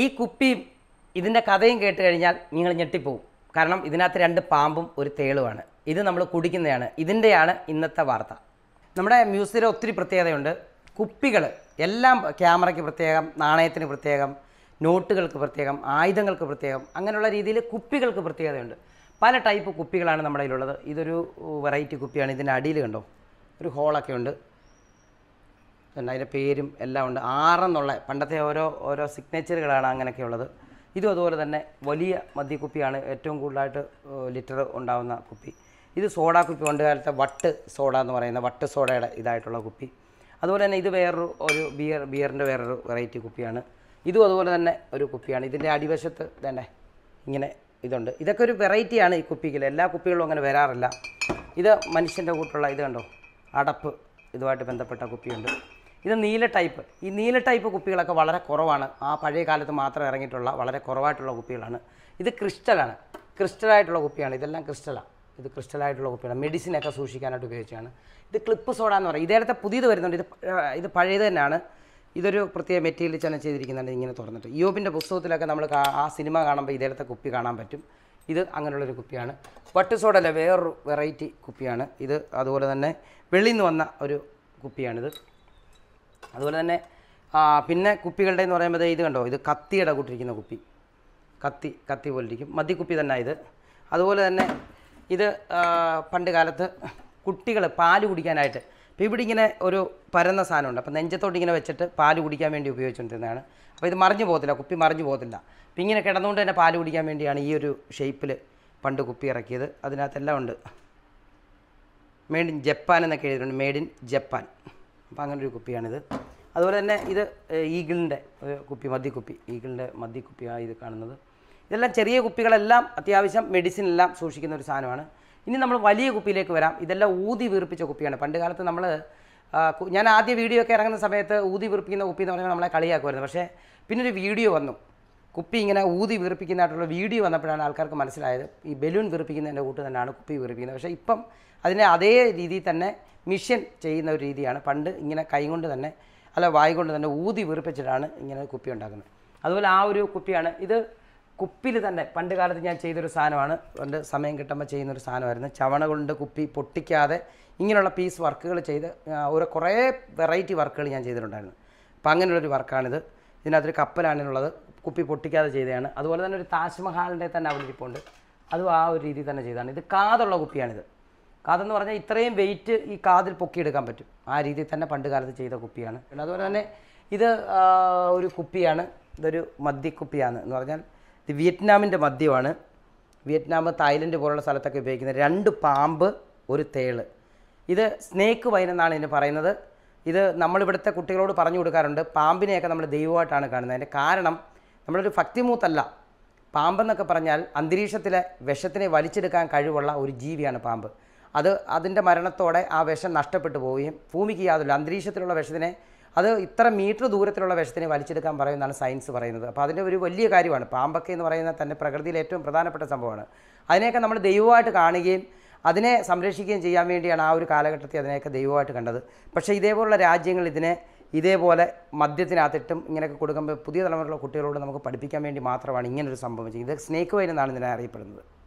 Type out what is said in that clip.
ഈ കുപ്പിയും ഇതിൻ്റെ കഥയും കേട്ട് കഴിഞ്ഞാൽ നിങ്ങൾ ഞെട്ടിപ്പോവും കാരണം ഇതിനകത്ത് രണ്ട് പാമ്പും ഒരു തേളുമാണ് ഇത് നമ്മൾ കുടിക്കുന്നതാണ് ഇതിൻ്റെയാണ് ഇന്നത്തെ വാർത്ത നമ്മുടെ മ്യൂസിയം ഒത്തിരി പ്രത്യേകതയുണ്ട് കുപ്പികൾ എല്ലാം ക്യാമറയ്ക്ക് പ്രത്യേകം നാണയത്തിന് പ്രത്യേകം നോട്ടുകൾക്ക് പ്രത്യേകം ആയുധങ്ങൾക്ക് പ്രത്യേകം അങ്ങനെയുള്ള രീതിയിൽ കുപ്പികൾക്ക് പ്രത്യേകതയുണ്ട് പല ടൈപ്പ് കുപ്പികളാണ് നമ്മുടെ കയ്യിലുള്ളത് ഇതൊരു വെറൈറ്റി കുപ്പിയാണ് ഇതിൻ്റെ അടിയിൽ കണ്ടോ ഒരു ഹോളൊക്കെ ഉണ്ട് പിന്നെ അതിൻ്റെ പേരും എല്ലാം ഉണ്ട് ആറെന്നുള്ള പണ്ടത്തെ ഓരോ ഓരോ സിഗ്നേച്ചറുകളാണ് അങ്ങനെയൊക്കെ ഉള്ളത് ഇതും അതുപോലെ തന്നെ വലിയ മദ്യക്കുപ്പിയാണ് ഏറ്റവും കൂടുതലായിട്ട് ലിറ്റർ ഉണ്ടാകുന്ന കുപ്പി ഇത് സോഡ കുപ്പി പണ്ട് കാലത്തെ വട്ട് സോഡ എന്ന് പറയുന്ന വട്ട് സോഡയുടെ ഇതായിട്ടുള്ള കുപ്പി അതുപോലെ തന്നെ ഇത് വേറൊരു ഒരു ബിയർ ബിയറിൻ്റെ വേറൊരു വെറൈറ്റി കുപ്പിയാണ് ഇതും അതുപോലെ തന്നെ ഒരു കുപ്പിയാണ് ഇതിൻ്റെ അടിവശത്ത് തന്നെ ഇങ്ങനെ ഇതുണ്ട് ഇതൊക്കെ ഒരു വെറൈറ്റിയാണ് ഈ കുപ്പിക്കിൽ എല്ലാ കുപ്പികളും അങ്ങനെ വരാറില്ല ഇത് മനുഷ്യൻ്റെ കൂട്ടുള്ള ഇത് കണ്ടോ അടപ്പ് ഇതുമായിട്ട് ബന്ധപ്പെട്ട കുപ്പിയുണ്ട് ഇത് നീല ടൈപ്പ് ഈ നീല ടൈപ്പ് കുപ്പികളൊക്കെ വളരെ കുറവാണ് ആ പഴയ കാലത്ത് മാത്രം ഇറങ്ങിയിട്ടുള്ള വളരെ കുറവായിട്ടുള്ള കുപ്പികളാണ് ഇത് ക്രിസ്റ്റലാണ് ക്രിസ്റ്റലായിട്ടുള്ള കുപ്പിയാണ് ഇതെല്ലാം ക്രിസ്റ്റലാണ് ഇത് ക്രിസ്റ്റലായിട്ടുള്ള കുപ്പിയാണ് മെഡിസിനൊക്കെ സൂക്ഷിക്കാനായിട്ട് ഉപയോഗിച്ചാണ് ഇത് ക്ലിപ്പ് സോഡ എന്ന് പറയും ഇതേടത്തെ പുതിയത് വരുന്നുണ്ട് ഇത് ഇത് പഴയത് തന്നെയാണ് ഇതൊരു പ്രത്യേക മെറ്റീരിയൽ ചലനം ചെയ്തിരിക്കുന്നുണ്ട് ഇങ്ങനെ തുറന്നിട്ട് യോബിൻ്റെ പുസ്തകത്തിലൊക്കെ നമ്മൾ ആ സിനിമ കാണുമ്പോൾ ഇതേടത്തെ കുപ്പി കാണാൻ പറ്റും ഇത് അങ്ങനെയുള്ളൊരു കുപ്പിയാണ് വട്ട് സോഡല്ല വേറൊരു വെറൈറ്റി കുപ്പിയാണ് ഇത് അതുപോലെ തന്നെ വെളിയിൽ നിന്ന് വന്ന ഒരു കുപ്പിയാണിത് അതുപോലെ തന്നെ പിന്നെ കുപ്പികളുടെ എന്ന് പറയുമ്പോൾ ഇത് കണ്ടോ ഇത് കത്തി കൂട്ടിരിക്കുന്ന കുപ്പി കത്തി കത്തി പോലിരിക്കും മദ്യക്കുപ്പി തന്നെ ഇത് അതുപോലെ തന്നെ ഇത് പണ്ട് കാലത്ത് കുട്ടികൾ പാല് കുടിക്കാനായിട്ട് അപ്പോൾ ഇവിടെ ഇങ്ങനെ ഒരു പരന്ന സാധനമുണ്ട് അപ്പോൾ നെഞ്ചത്തോട്ട് ഇങ്ങനെ വെച്ചിട്ട് പാല് കുടിക്കാൻ വേണ്ടി ഉപയോഗിച്ചുകൊണ്ടിരുന്നതാണ് അപ്പോൾ ഇത് മറിഞ്ഞു പോകത്തില്ല കുപ്പി മറിഞ്ഞു പോകത്തില്ല അപ്പോൾ ഇങ്ങനെ കിടന്നുകൊണ്ട് തന്നെ പാല് കുടിക്കാൻ വേണ്ടിയാണ് ഈ ഒരു ഷേപ്പിൽ പണ്ട് കുപ്പി ഇറക്കിയത് അതിനകത്തെല്ലാം ഉണ്ട് മെയ്ഡ് ഇൻ ജപ്പാൻ എന്നൊക്കെ എഴുതിയിട്ടുണ്ട് മെയ്ഡ് ഇൻ ജപ്പാൻ അപ്പോൾ അങ്ങനെ ഒരു കുപ്പിയാണിത് അതുപോലെ തന്നെ ഇത് ഈഗിളിൻ്റെ ഒരു കുപ്പി മദ്യക്കുപ്പി ഈഗിളിൻ്റെ മദ്യക്കുപ്പിയാണ് ഇത് കാണുന്നത് ഇതെല്ലാം ചെറിയ കുപ്പികളെല്ലാം അത്യാവശ്യം മെഡിസിൻ എല്ലാം സൂക്ഷിക്കുന്ന ഒരു സാധനമാണ് ഇനി നമ്മൾ വലിയ കുപ്പിയിലേക്ക് വരാം ഇതെല്ലാം ഊതി വീർപ്പിച്ച കുപ്പിയാണ് പണ്ട് കാലത്ത് നമ്മൾ ഞാൻ ആദ്യ വീഡിയോ ഒക്കെ ഇറങ്ങുന്ന സമയത്ത് ഊതി വീർപ്പിക്കുന്ന കുപ്പി എന്ന് പറഞ്ഞാൽ നമ്മളെ കളിയാക്കുമായിരുന്നു പക്ഷേ പിന്നെ ഒരു വീഡിയോ വന്നു കുപ്പി ഇങ്ങനെ ഊതി വീർപ്പിക്കുന്നതായിട്ടുള്ള വീഡിയോ വന്നപ്പോഴാണ് ആൾക്കാർക്ക് മനസ്സിലായത് ഈ ബലൂൺ വീർപ്പിക്കുന്നതിൻ്റെ കൂട്ട് തന്നെയാണ് കുപ്പി വീർപ്പിക്കുന്നത് പക്ഷേ ഇപ്പം അതിനെ അതേ രീതിയിൽ തന്നെ മിഷ്യൻ ചെയ്യുന്ന ഒരു രീതിയാണ് പണ്ട് ഇങ്ങനെ കൈകൊണ്ട് തന്നെ അല്ല വായ കൊണ്ട് തന്നെ ഊതി വീർപ്പിച്ചിട്ടാണ് ഇങ്ങനെ കുപ്പി ഉണ്ടാക്കുന്നത് അതുപോലെ ആ ഒരു കുപ്പിയാണ് ഇത് കുപ്പിയിൽ തന്നെ പണ്ട് കാലത്ത് ഞാൻ ചെയ്തൊരു സാധനമാണ് എൻ്റെ സമയം കിട്ടുമ്പോൾ ചെയ്യുന്നൊരു സാധനമായിരുന്നു ചവണ കൊണ്ട് കുപ്പി പൊട്ടിക്കാതെ ഇങ്ങനെയുള്ള പീസ് വർക്കുകൾ ചെയ്ത് ഓരോ കുറേ വെറൈറ്റി വർക്കുകൾ ഞാൻ ചെയ്തിട്ടുണ്ടായിരുന്നു അപ്പോൾ അങ്ങനെയുള്ളൊരു വർക്കാണിത് ഇതിനകത്തൊരു കപ്പലാണിനുള്ളത് കുപ്പി പൊട്ടിക്കാതെ ചെയ്തതാണ് അതുപോലെ തന്നെ ഒരു താജ്മഹാളിൻ്റെ തന്നെ അവതരിപ്പുണ്ട് അതും ആ ഒരു രീതിയിൽ തന്നെ ചെയ്തതാണ് ഇത് കാതുള്ള കുപ്പിയാണിത് കാതെന്ന് പറഞ്ഞാൽ ഇത്രയും വെയിറ്റ് ഈ കാതിൽ പൊക്കിയെടുക്കാൻ പറ്റും ആ രീതിയിൽ തന്നെ പണ്ട് കാലത്ത് ചെയ്ത കുപ്പിയാണ് പിന്നെ അതുപോലെ തന്നെ ഇത് ഒരു കുപ്പിയാണ് ഇതൊരു മദ്യക്കുപ്പിയാണ് എന്ന് പറഞ്ഞാൽ ഇത് വിയറ്റ്നാമിൻ്റെ മദ്യമാണ് വിയറ്റ്നാം തായ്ലൻഡ് പോലുള്ള സ്ഥലത്തൊക്കെ ഉപയോഗിക്കുന്ന രണ്ട് പാമ്പ് ഒരു തേള് ഇത് സ്നേക്ക് വൈൻ എന്നാണ് ഇതിന് പറയുന്നത് ഇത് നമ്മളിവിടുത്തെ കുട്ടികളോട് പറഞ്ഞു കൊടുക്കാറുണ്ട് പാമ്പിനെയൊക്കെ നമ്മൾ ദൈവമായിട്ടാണ് കാണുന്നത് അതിൻ്റെ കാരണം നമ്മളൊരു ഭക്തിമൂത്തല്ല പാമ്പെന്നൊക്കെ പറഞ്ഞാൽ അന്തരീക്ഷത്തിലെ വിഷത്തിനെ വലിച്ചെടുക്കാൻ കഴിവുള്ള ഒരു ജീവിയാണ് പാമ്പ് അത് അതിൻ്റെ മരണത്തോടെ ആ വിഷം നഷ്ടപ്പെട്ടു പോവുകയും ഭൂമിക്ക് യാതൊരു അന്തരീക്ഷത്തിലുള്ള വിഷത്തിനെ അത് ഇത്ര മീറ്റർ ദൂരത്തിലുള്ള വിഷത്തിനെ വലിച്ചെടുക്കാൻ പറയുന്നതാണ് സയൻസ് പറയുന്നത് അപ്പോൾ അതിൻ്റെ ഒരു വലിയ കാര്യമാണ് പാമ്പൊക്കെ എന്ന് പറയുന്ന തന്നെ പ്രകൃതിയിൽ ഏറ്റവും പ്രധാനപ്പെട്ട സംഭവമാണ് അതിനെയൊക്കെ നമ്മൾ ദൈവമായിട്ട് കാണുകയും അതിനെ സംരക്ഷിക്കുകയും ചെയ്യാൻ വേണ്ടിയാണ് ആ ഒരു കാലഘട്ടത്തിൽ അതിനെയൊക്കെ ദൈവമായിട്ട് കണ്ടത് പക്ഷേ ഇതേപോലുള്ള രാജ്യങ്ങൾ ഇതിനെ ഇതേപോലെ മദ്യത്തിനകത്തിട്ടും ഇങ്ങനെയൊക്കെ കൊടുക്കുമ്പോൾ പുതിയ തലമുറയിലുള്ള കുട്ടികളോട് നമുക്ക് പഠിപ്പിക്കാൻ വേണ്ടി മാത്രമാണ് ഇങ്ങനൊരു സംഭവം ചെയ്യുന്നത് ഇത് സ്നേക്ക് വൈൻ എന്നാണ് ഇതിനെ അറിയപ്പെടുന്നത്